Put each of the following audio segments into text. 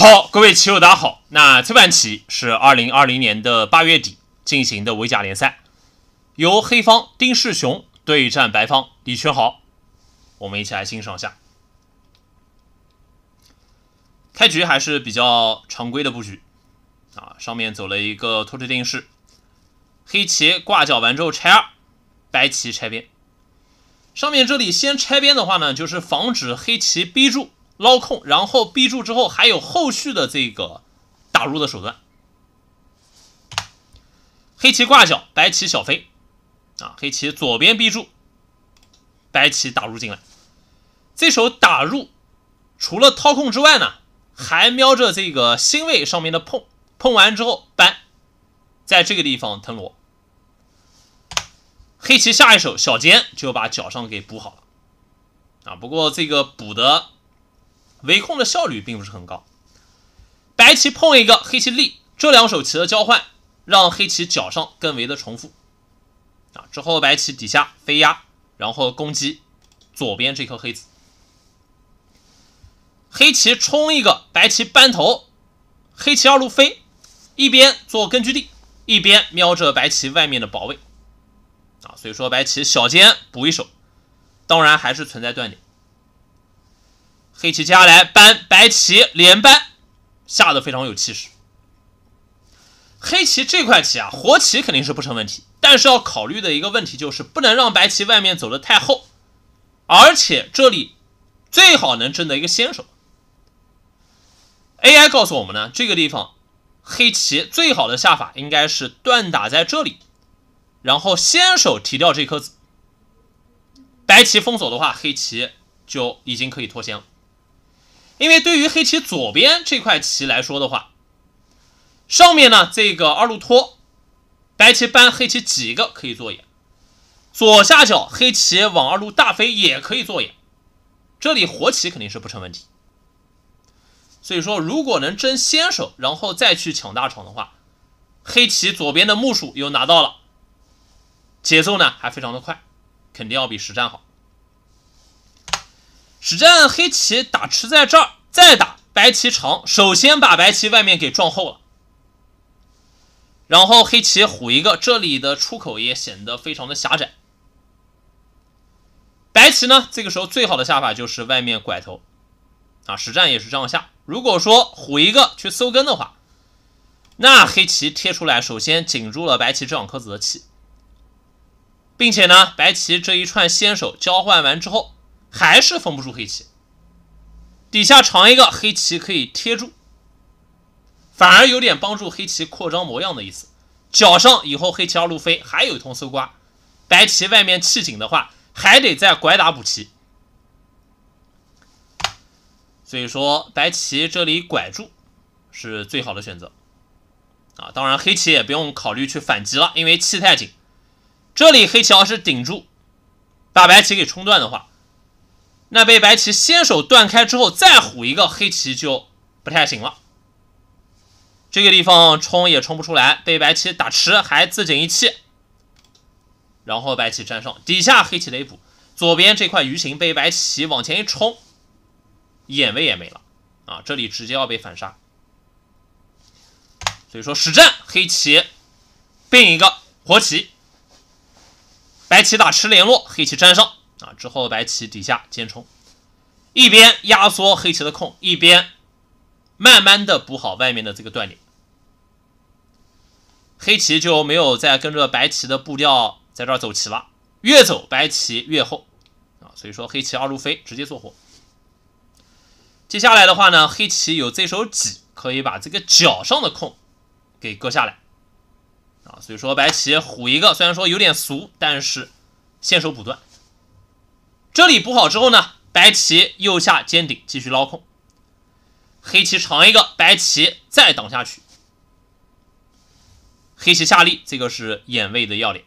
好，各位棋友，大家好。那这盘棋是二零二零年的八月底进行的围甲联赛，由黑方丁世雄对战白方李全豪。我们一起来欣赏一下。开局还是比较常规的布局啊，上面走了一个拖车定式，黑棋挂角完之后拆二，白棋拆边。上面这里先拆边的话呢，就是防止黑棋逼住。捞空，然后逼住之后，还有后续的这个打入的手段。黑棋挂角，白棋小飞，啊，黑棋左边逼住，白棋打入进来。这手打入除了掏空之外呢，还瞄着这个星位上面的碰碰完之后搬，在这个地方腾挪。黑棋下一手小尖就把角上给补好了，啊，不过这个补的。围控的效率并不是很高。白棋碰一个，黑棋立，这两手棋的交换让黑棋角上更为的重复。啊，之后白棋底下飞压，然后攻击左边这颗黑子。黑棋冲一个，白棋扳头，黑棋二路飞，一边做根据地，一边瞄着白棋外面的保卫。啊，所以说白棋小尖补一手，当然还是存在断点。黑棋接下来搬白棋连搬，下的非常有气势。黑棋这块棋啊，活棋肯定是不成问题，但是要考虑的一个问题就是不能让白棋外面走的太厚，而且这里最好能争得一个先手。AI 告诉我们呢，这个地方黑棋最好的下法应该是断打在这里，然后先手提掉这颗子。白棋封锁的话，黑棋就已经可以脱先了。因为对于黑棋左边这块棋来说的话，上面呢这个二路托，白棋扳黑棋几个可以做眼，左下角黑棋往二路大飞也可以做眼，这里活棋肯定是不成问题。所以说如果能争先手，然后再去抢大场的话，黑棋左边的目数又拿到了，节奏呢还非常的快，肯定要比实战好。实战黑棋打吃在这儿，再打白棋长，首先把白棋外面给撞厚了，然后黑棋虎一个，这里的出口也显得非常的狭窄。白棋呢，这个时候最好的下法就是外面拐头，啊，实战也是这样下。如果说虎一个去搜根的话，那黑棋贴出来，首先紧住了白棋这两颗子的气，并且呢，白棋这一串先手交换完之后。还是封不住黑棋，底下长一个黑棋可以贴住，反而有点帮助黑棋扩张模样的意思。角上以后黑棋二路飞还有一通搜刮，白棋外面气紧的话，还得再拐打补棋。所以说白棋这里拐住是最好的选择，啊，当然黑棋也不用考虑去反击了，因为气太紧。这里黑棋要是顶住，把白棋给冲断的话。那被白棋先手断开之后，再虎一个黑棋就不太行了。这个地方冲也冲不出来，被白棋打吃还自井一气，然后白棋粘上，底下黑棋得补。左边这块鱼形被白棋往前一冲，眼位也没了啊！这里直接要被反杀。所以说实战黑棋并一个活棋，白棋打吃联络，黑棋粘上。啊，之后白棋底下尖冲，一边压缩黑棋的空，一边慢慢的补好外面的这个断点。黑棋就没有再跟着白棋的步调在这儿走棋了，越走白棋越厚啊，所以说黑棋二路飞直接做活。接下来的话呢，黑棋有这手挤，可以把这个角上的空给割下来啊，所以说白棋虎一个，虽然说有点俗，但是先手补断。这里补好之后呢，白棋右下尖顶继续捞空，黑棋长一个，白棋再挡下去，黑棋下力，这个是眼位的要点。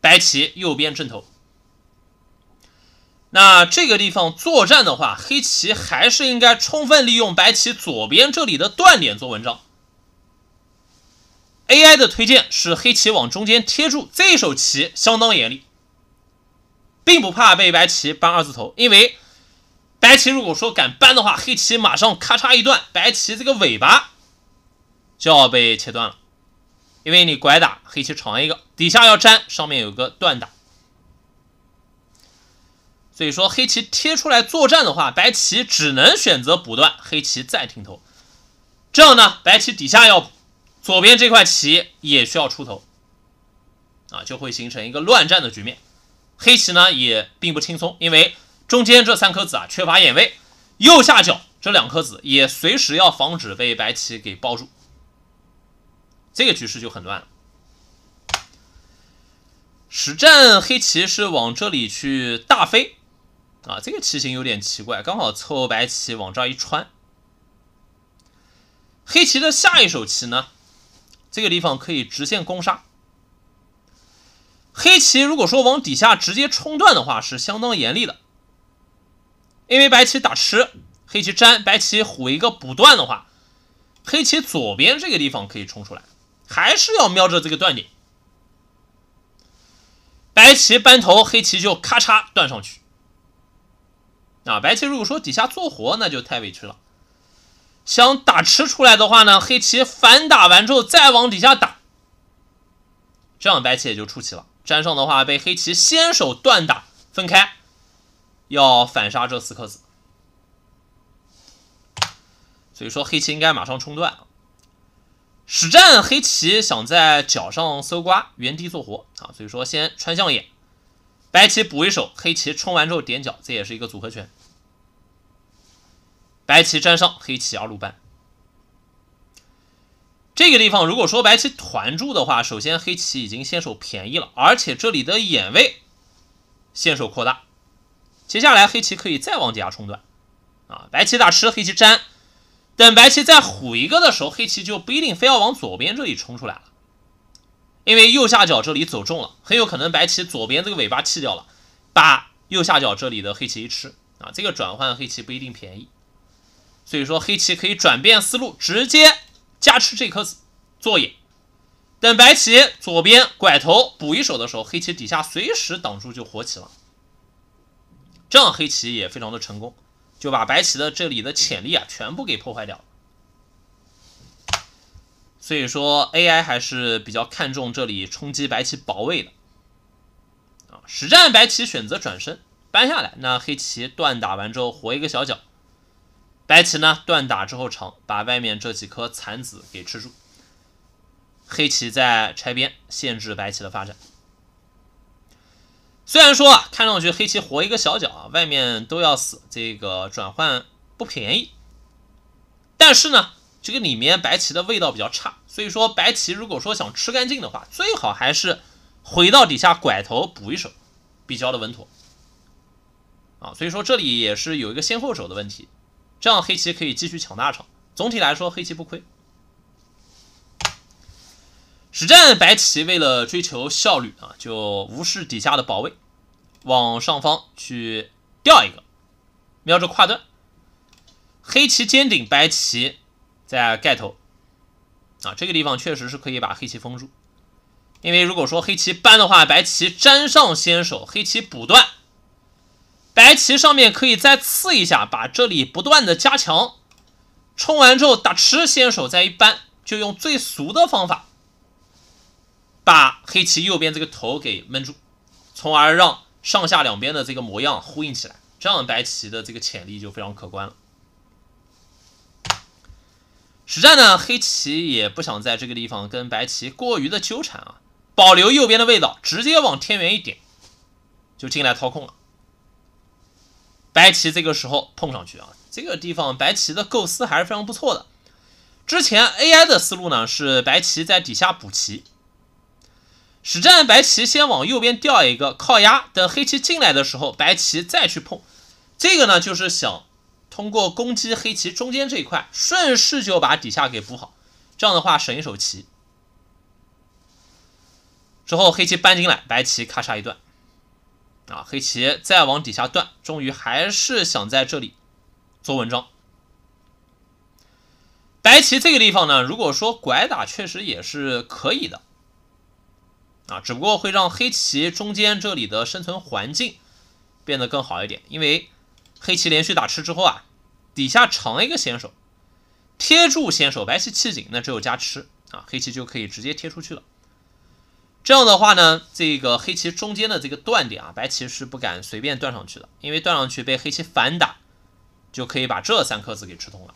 白棋右边正头，那这个地方作战的话，黑棋还是应该充分利用白棋左边这里的断点做文章。AI 的推荐是黑棋往中间贴住，这一手棋相当严厉。并不怕被白棋扳二字头，因为白棋如果说敢扳的话，黑棋马上咔嚓一断，白棋这个尾巴就要被切断了。因为你拐打黑棋长一个，底下要粘，上面有个断打，所以说黑棋贴出来作战的话，白棋只能选择补断，黑棋再停头。这样呢，白棋底下要，左边这块棋也需要出头，啊，就会形成一个乱战的局面。黑棋呢也并不轻松，因为中间这三颗子啊缺乏眼位，右下角这两颗子也随时要防止被白棋给包住，这个局势就很乱。实战黑棋是往这里去大飞，啊，这个棋形有点奇怪，刚好凑白棋往这儿一穿。黑棋的下一手棋呢，这个地方可以直线攻杀。黑棋如果说往底下直接冲断的话，是相当严厉的，因为白棋打吃，黑棋粘，白棋虎一个补断的话，黑棋左边这个地方可以冲出来，还是要瞄着这个断点。白棋扳头，黑棋就咔嚓断上去。啊，白棋如果说底下做活，那就太委屈了。想打吃出来的话呢，黑棋反打完之后再往底下打，这样白棋也就出棋了。粘上的话，被黑棋先手断打分开，要反杀这四颗子。所以说黑棋应该马上冲断实战黑棋想在角上搜刮，原地做活啊。所以说先穿象眼，白棋补一手，黑棋冲完之后点角，这也是一个组合拳。白棋粘上，黑棋二路半。这个地方，如果说白棋团住的话，首先黑棋已经先手便宜了，而且这里的眼位先手扩大，接下来黑棋可以再往底下冲断，啊，白棋打吃，黑棋粘，等白棋再虎一个的时候，黑棋就不一定非要往左边这里冲出来了，因为右下角这里走中了，很有可能白棋左边这个尾巴弃掉了，把右下角这里的黑棋一吃，啊，这个转换黑棋不一定便宜，所以说黑棋可以转变思路，直接。加持这颗子，做眼，等白棋左边拐头补一手的时候，黑棋底下随时挡住就活棋了，这样黑棋也非常的成功，就把白棋的这里的潜力啊全部给破坏掉了。所以说 AI 还是比较看重这里冲击白棋保卫的啊。实战白棋选择转身搬下来，那黑棋断打完之后活一个小角。白棋呢断打之后长，把外面这几颗残子给吃住。黑棋在拆边，限制白棋的发展。虽然说啊，看上去黑棋活一个小角，啊，外面都要死，这个转换不便宜。但是呢，这个里面白棋的味道比较差，所以说白棋如果说想吃干净的话，最好还是回到底下拐头补一手，比较的稳妥。啊，所以说这里也是有一个先后手的问题。这样黑棋可以继续抢大场，总体来说黑棋不亏。实战白棋为了追求效率啊，就无视底下的保卫，往上方去掉一个，瞄着跨段。黑棋尖顶，白棋在盖头，啊，这个地方确实是可以把黑棋封住，因为如果说黑棋搬的话，白棋粘上先手，黑棋补断。白棋上面可以再刺一下，把这里不断的加强。冲完之后打吃先手，再一扳，就用最俗的方法把黑棋右边这个头给闷住，从而让上下两边的这个模样呼应起来。这样白棋的这个潜力就非常可观了。实战呢，黑棋也不想在这个地方跟白棋过于的纠缠啊，保留右边的味道，直接往天元一点就进来掏空了。白棋这个时候碰上去啊，这个地方白棋的构思还是非常不错的。之前 AI 的思路呢是白棋在底下补棋，实战白棋先往右边掉一个靠压，等黑棋进来的时候，白棋再去碰。这个呢就是想通过攻击黑棋中间这一块，顺势就把底下给补好，这样的话省一手棋。之后黑棋搬进来，白棋咔嚓一断。啊，黑棋再往底下断，终于还是想在这里做文章。白棋这个地方呢，如果说拐打确实也是可以的，啊，只不过会让黑棋中间这里的生存环境变得更好一点，因为黑棋连续打吃之后啊，底下长一个先手，贴住先手，白棋气紧，那只有加吃啊，黑棋就可以直接贴出去了。这样的话呢，这个黑棋中间的这个断点啊，白棋是不敢随便断上去的，因为断上去被黑棋反打，就可以把这三颗子给吃通了。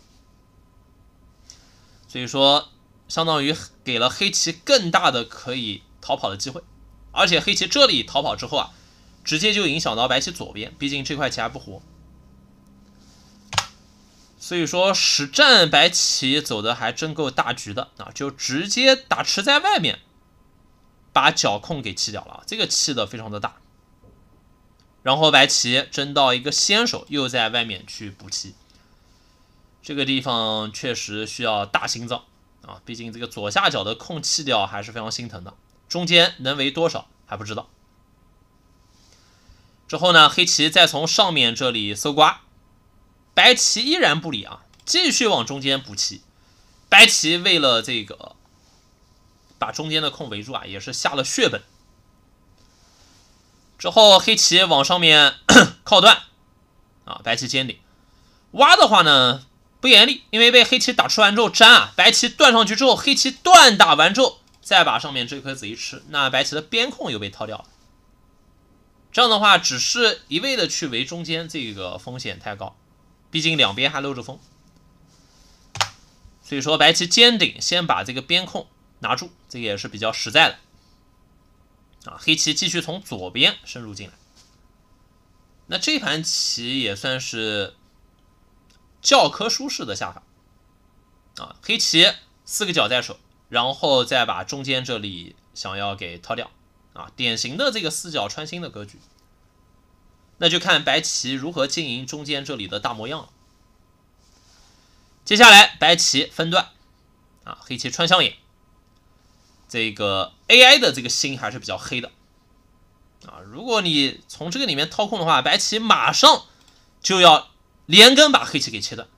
所以说，相当于给了黑棋更大的可以逃跑的机会，而且黑棋这里逃跑之后啊，直接就影响到白棋左边，毕竟这块棋还不活。所以说，实战白棋走的还真够大局的啊，就直接打吃在外面。把角控给弃掉了这个弃的非常的大。然后白棋争到一个先手，又在外面去补棋。这个地方确实需要大心脏啊，毕竟这个左下角的空弃掉还是非常心疼的。中间能围多少还不知道。之后呢，黑棋再从上面这里搜刮，白棋依然不理啊，继续往中间补棋。白棋为了这个。把中间的空围住啊，也是下了血本。之后黑棋往上面 靠断啊，白棋尖顶挖的话呢，不严厉，因为被黑棋打出完之后粘啊，白棋断上去之后，黑棋断打完之后，再把上面这颗子一吃，那白棋的边控又被掏掉了。这样的话，只是一味的去围中间，这个风险太高，毕竟两边还漏着风。所以说，白棋尖顶先把这个边控。拿住，这个也是比较实在的，啊，黑棋继续从左边深入进来。那这盘棋也算是教科书式的下法，啊，黑棋四个角在手，然后再把中间这里想要给掏掉，啊，典型的这个四角穿心的格局。那就看白棋如何经营中间这里的大模样了。接下来白棋分段，啊，黑棋穿象眼。这个 AI 的这个心还是比较黑的啊！如果你从这个里面掏空的话，白棋马上就要连根把黑棋给切断，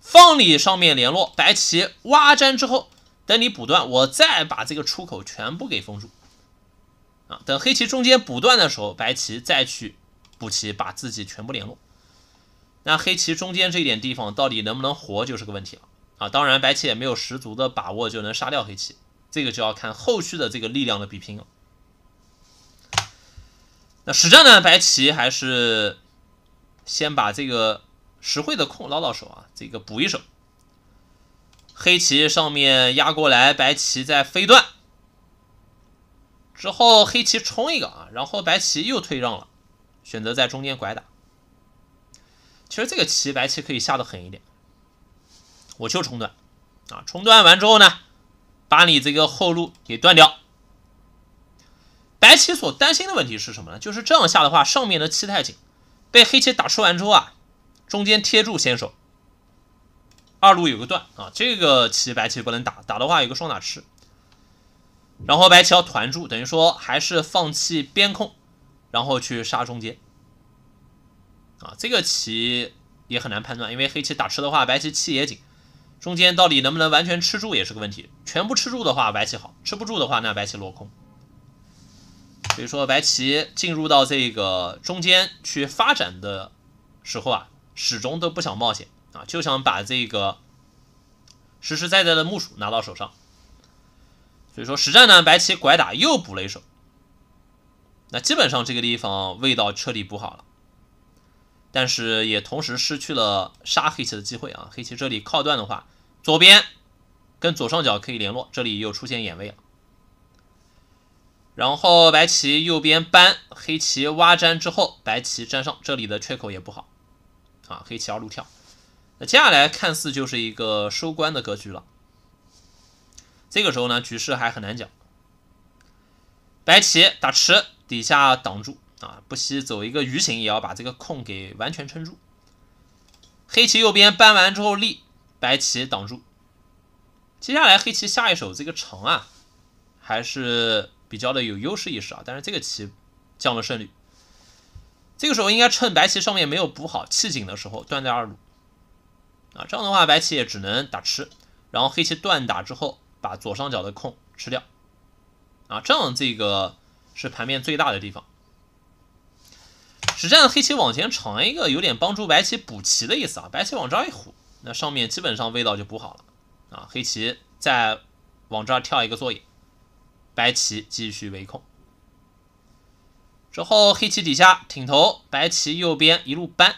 放你上面联络，白棋挖粘之后，等你补断，我再把这个出口全部给封住啊！等黑棋中间补断的时候，白棋再去补棋，把自己全部联络，那黑棋中间这一点地方到底能不能活就是个问题了啊！当然，白棋也没有十足的把握就能杀掉黑棋。这个就要看后续的这个力量的比拼了。那实战呢，白棋还是先把这个实惠的空捞到手啊，这个补一手。黑棋上面压过来，白棋再飞断之后，黑棋冲一个啊，然后白棋又退让了，选择在中间拐打。其实这个棋，白棋可以下的狠一点，我就冲断啊，冲断完之后呢。把你这个后路给断掉。白棋所担心的问题是什么呢？就是这样下的话，上面的气太紧，被黑棋打吃完之后啊，中间贴住先手，二路有个断啊，这个棋白棋不能打，打的话有个双打吃。然后白棋要团住，等于说还是放弃边控，然后去杀中间。啊，这个棋也很难判断，因为黑棋打吃的话，白棋气也紧。中间到底能不能完全吃住也是个问题。全部吃住的话，白棋好吃不住的话，那白棋落空。所以说，白棋进入到这个中间去发展的时候啊，始终都不想冒险啊，就想把这个实实在在的木薯拿到手上。所以说实战呢，白棋拐打又补了一手，那基本上这个地方味道彻底补好了。但是也同时失去了杀黑棋的机会啊！黑棋这里靠断的话，左边跟左上角可以联络，这里又出现眼位了。然后白棋右边搬，黑棋挖粘之后，白棋粘上这里的缺口也不好啊！黑棋二路跳，那接下来看似就是一个收官的格局了。这个时候呢，局势还很难讲。白棋打吃底下挡住。啊，不惜走一个鱼形，也要把这个空给完全撑住。黑棋右边搬完之后立，白棋挡住。接下来黑棋下一手这个长啊，还是比较的有优势意识啊，但是这个棋降了胜率。这个时候应该趁白棋上面没有补好气紧的时候断在二路啊，这样的话白棋也只能打吃，然后黑棋断打之后把左上角的空吃掉啊，这样这个是盘面最大的地方。实战黑棋往前长一个，有点帮助白棋补棋的意思啊。白棋往这儿一虎，那上面基本上味道就补好了啊。黑棋再往这儿跳一个座眼，白棋继续围控。之后黑棋底下挺头，白棋右边一路扳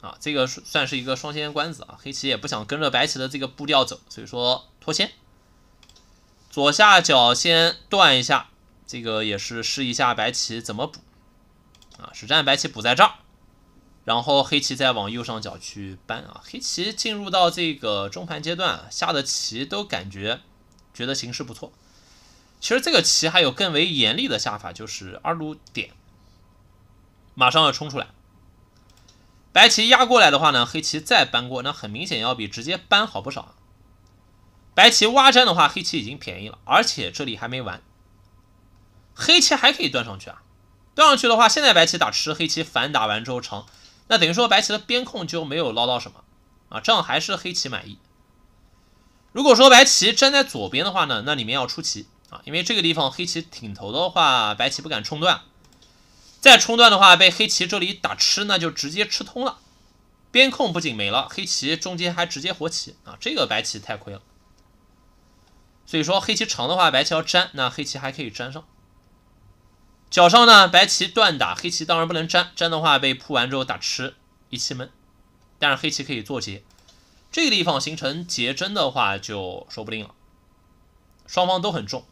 啊。这个算是一个双先关子啊。黑棋也不想跟着白棋的这个步调走，所以说脱先。左下角先断一下，这个也是试一下白棋怎么补。啊，实战白棋补在这儿，然后黑棋再往右上角去搬啊。黑棋进入到这个中盘阶段，下的棋都感觉觉得形势不错。其实这个棋还有更为严厉的下法，就是二路点马上要冲出来，白棋压过来的话呢，黑棋再搬过，那很明显要比直接搬好不少。白棋挖占的话，黑棋已经便宜了，而且这里还没完，黑棋还可以断上去啊。断上去的话，现在白棋打吃，黑棋反打完之后长，那等于说白棋的边控就没有捞到什么啊，这样还是黑棋满意。如果说白棋站在左边的话呢，那里面要出棋啊，因为这个地方黑棋挺头的话，白棋不敢冲断，再冲断的话被黑棋这里打吃，那就直接吃通了，边控不仅没了，黑棋中间还直接活棋啊，这个白棋太亏了。所以说黑棋长的话，白棋要粘，那黑棋还可以粘上。脚上呢，白棋断打黑棋，当然不能粘，粘的话被铺完之后打吃，一气闷。但是黑棋可以做劫，这个地方形成劫争的话就说不定了。双方都很重，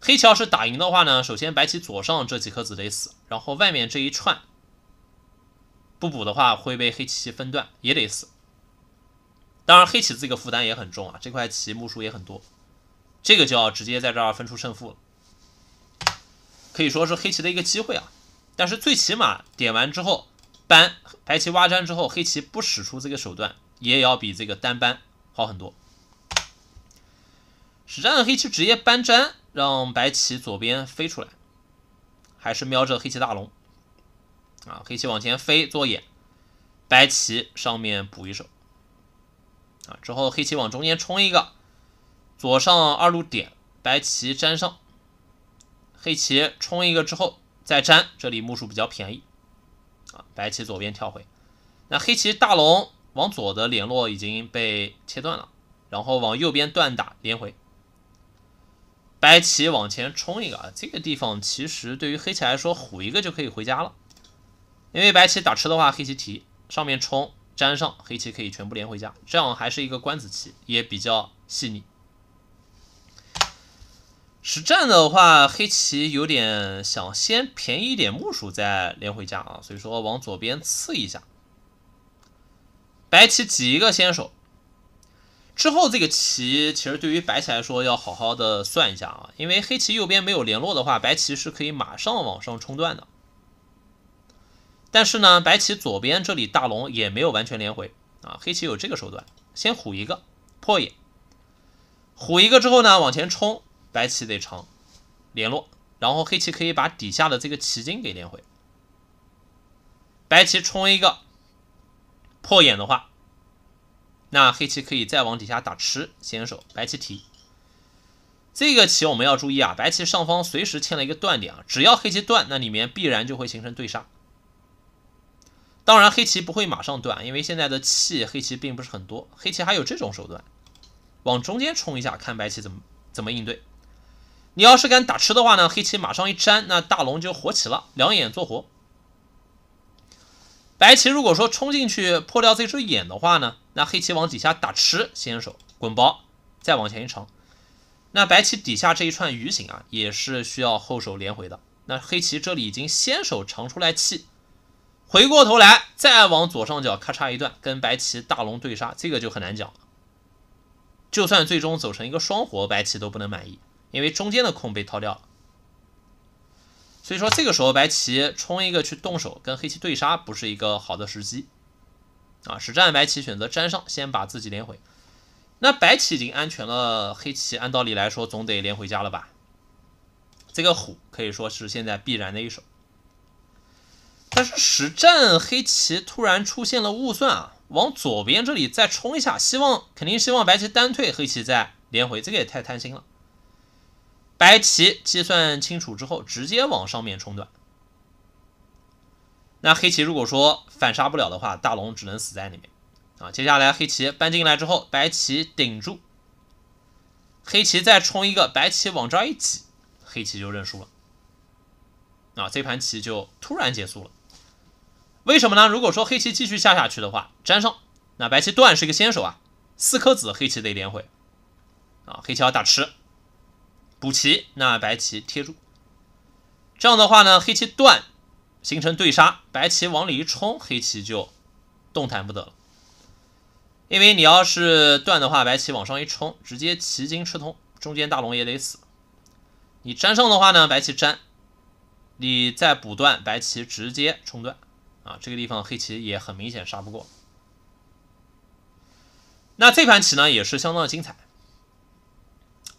黑棋要是打赢的话呢，首先白棋左上这几颗子得死，然后外面这一串不补的话会被黑棋分段，也得死。当然黑棋这个负担也很重啊，这块棋目数也很多，这个就要直接在这儿分出胜负了。可以说是黑棋的一个机会啊，但是最起码点完之后搬白棋挖粘之后，黑棋不使出这个手段，也要比这个单搬好很多。实战的黑棋直接搬粘，让白棋左边飞出来，还是瞄着黑棋大龙啊，黑棋往前飞做眼，白棋上面补一手啊，之后黑棋往中间冲一个左上二路点，白棋粘上。黑棋冲一个之后再粘，这里目数比较便宜啊。白棋左边跳回，那黑棋大龙往左的联络已经被切断了，然后往右边断打连回。白棋往前冲一个啊，这个地方其实对于黑棋来说虎一个就可以回家了，因为白棋打吃的话，黑棋提上面冲粘上，黑棋可以全部连回家，这样还是一个官子棋，也比较细腻。实战的话，黑棋有点想先便宜一点木薯再连回家啊，所以说往左边刺一下，白棋挤一个先手，之后这个棋其实对于白棋来说要好好的算一下啊，因为黑棋右边没有联络的话，白棋是可以马上往上冲断的。但是呢，白棋左边这里大龙也没有完全连回啊，黑棋有这个手段，先虎一个破眼，虎一个之后呢往前冲。白棋得长联络，然后黑棋可以把底下的这个棋筋给连回。白棋冲一个破眼的话，那黑棋可以再往底下打吃先手。白棋提这个棋我们要注意啊，白棋上方随时欠了一个断点啊，只要黑棋断，那里面必然就会形成对杀。当然黑棋不会马上断，因为现在的气黑棋并不是很多，黑棋还有这种手段，往中间冲一下看白棋怎么怎么应对。你要是敢打吃的话呢，黑棋马上一粘，那大龙就活起了，两眼做活。白棋如果说冲进去破掉这只眼的话呢，那黑棋往底下打吃，先手滚包，再往前一长。那白棋底下这一串鱼形啊，也是需要后手连回的。那黑棋这里已经先手长出来气，回过头来再往左上角咔嚓一段，跟白棋大龙对杀，这个就很难讲就算最终走成一个双活，白棋都不能满意。因为中间的空被掏掉了，所以说这个时候白棋冲一个去动手跟黑棋对杀不是一个好的时机啊！实战白棋选择粘上，先把自己连回。那白棋已经安全了，黑棋按道理来说总得连回家了吧？这个虎可以说是现在必然的一手。但是实战黑棋突然出现了误算啊，往左边这里再冲一下，希望肯定希望白棋单退，黑棋再连回，这个也太贪心了。白棋计算清楚之后，直接往上面冲断。那黑棋如果说反杀不了的话，大龙只能死在里面啊。接下来黑棋搬进来之后，白棋顶住，黑棋再冲一个，白棋往这儿一挤，黑棋就认输了啊。这盘棋就突然结束了。为什么呢？如果说黑棋继续下下去的话，粘上那白棋断是一个先手啊，四颗子黑棋得连回。啊，黑棋要打吃。补棋，那白棋贴住，这样的话呢，黑棋断，形成对杀，白棋往里一冲，黑棋就动弹不得了。因为你要是断的话，白棋往上一冲，直接棋筋吃通，中间大龙也得死。你粘上的话呢，白棋粘，你再补断，白棋直接冲断啊，这个地方黑棋也很明显杀不过。那这盘棋呢，也是相当的精彩。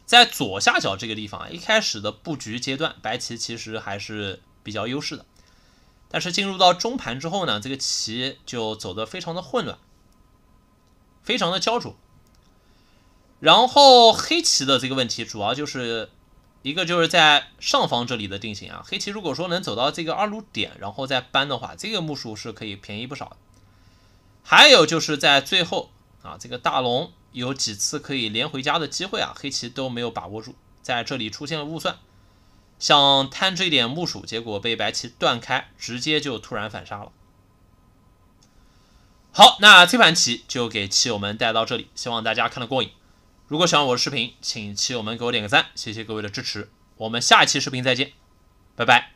在左下角这个地方一开始的布局阶段，白棋其实还是比较优势的。但是进入到中盘之后呢，这个棋就走的非常的混乱，非常的焦灼。然后黑棋的这个问题主要就是一个就是在上方这里的定型啊，黑棋如果说能走到这个二路点，然后再搬的话，这个目数是可以便宜不少。还有就是在最后啊，这个大龙。有几次可以连回家的机会啊，黑棋都没有把握住，在这里出现了误算，想贪这一点木薯，结果被白棋断开，直接就突然反杀了。好，那这盘棋就给棋友们带到这里，希望大家看得过瘾。如果喜欢我的视频，请棋友们给我点个赞，谢谢各位的支持。我们下一期视频再见，拜拜。